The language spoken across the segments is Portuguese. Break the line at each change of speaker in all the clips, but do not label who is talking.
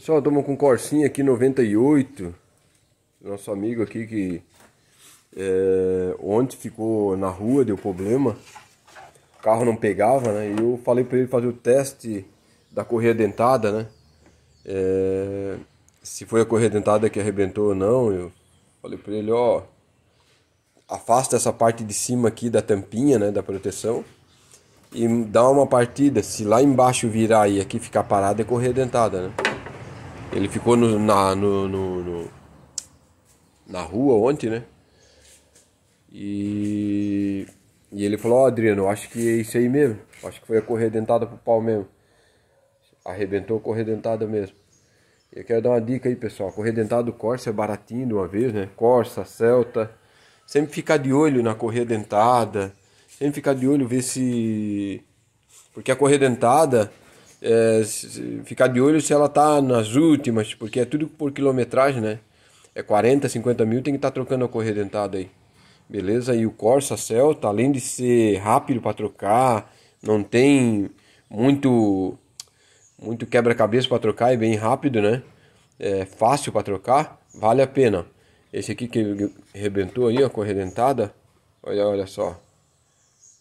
Pessoal, estamos com Corsinha aqui 98. Nosso amigo aqui que é, ontem ficou na rua, deu problema. O carro não pegava, né? E eu falei para ele fazer o teste da correia dentada, né? É, se foi a correia dentada que arrebentou ou não. Eu falei para ele, ó, afasta essa parte de cima aqui da tampinha, né, da proteção. E dá uma partida, se lá embaixo virar e aqui ficar parada, é correia dentada, né? Ele ficou no, na, no, no, no, na rua ontem, né? E, e ele falou, ó oh, Adriano, acho que é isso aí mesmo. Acho que foi a corredentada pro pau mesmo. Arrebentou a corredentada mesmo. Eu quero dar uma dica aí, pessoal. Corredentada do Corsa é baratinho de uma vez, né? Corsa, Celta. Sempre ficar de olho na corredentada. Sempre ficar de olho ver se. Porque a corredentada dentada é, ficar de olho se ela tá nas últimas, porque é tudo por quilometragem, né? É 40, 50 mil, tem que estar tá trocando a correia dentada aí. Beleza? E o Corsa Celta, tá, além de ser rápido para trocar, não tem muito muito quebra-cabeça para trocar, é bem rápido, né? É fácil para trocar, vale a pena. Esse aqui que rebentou aí, ó, corredentada, olha, olha só.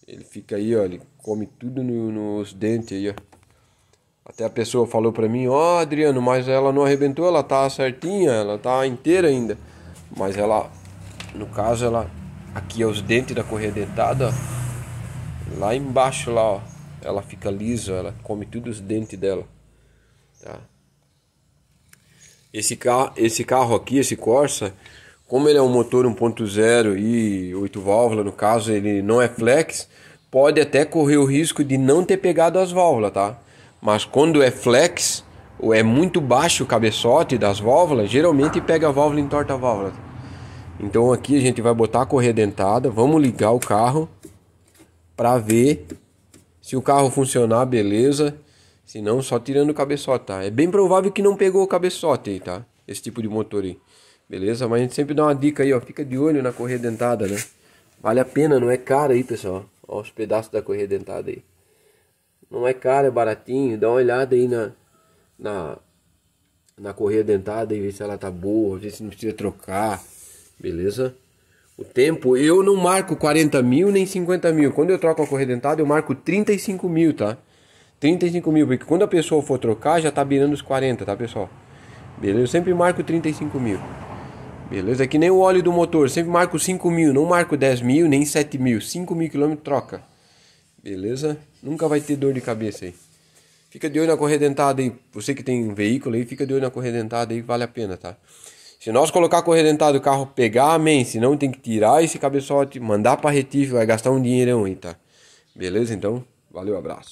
Ele fica aí, ó, ele come tudo no, nos dentes aí, ó. Até a pessoa falou para mim: Ó, oh, Adriano, mas ela não arrebentou, ela tá certinha, ela tá inteira ainda. Mas ela, no caso, ela, aqui é os dentes da correia dentada, ó, lá embaixo, lá, ó, ela fica lisa, ela come tudo os dentes dela, tá? Esse carro, esse carro aqui, esse Corsa, como ele é um motor 1.0 e 8 válvulas, no caso ele não é flex, pode até correr o risco de não ter pegado as válvulas, tá? Mas quando é flex, ou é muito baixo o cabeçote das válvulas, geralmente pega a válvula e entorta a válvula. Então aqui a gente vai botar a correia dentada, vamos ligar o carro para ver se o carro funcionar, beleza. Se não, só tirando o cabeçote, tá? É bem provável que não pegou o cabeçote aí, tá? Esse tipo de motor aí. Beleza? Mas a gente sempre dá uma dica aí, ó. Fica de olho na correia dentada, né? Vale a pena, não é caro aí, pessoal. Ó os pedaços da correia dentada aí. Não é caro, é baratinho. Dá uma olhada aí na, na, na correia dentada e vê se ela tá boa, vê se não precisa trocar. Beleza? O tempo, eu não marco 40 mil nem 50 mil. Quando eu troco a correia dentada, eu marco 35 mil, tá? 35 mil, porque quando a pessoa for trocar, já tá virando os 40, tá, pessoal? Beleza? Eu sempre marco 35 mil. Beleza? É que nem o óleo do motor, sempre marco 5 mil, não marco 10 mil nem 7 mil. 5 mil quilômetros troca. Beleza? Nunca vai ter dor de cabeça aí. Fica de olho na corredentada aí. Você que tem um veículo aí, fica de olho na corredentada aí, vale a pena, tá? Se nós colocar a dentada o carro pegar, amém. Se não, tem que tirar esse cabeçote, mandar para retífico, vai gastar um dinheirão aí, tá? Beleza? Então, valeu, abraço.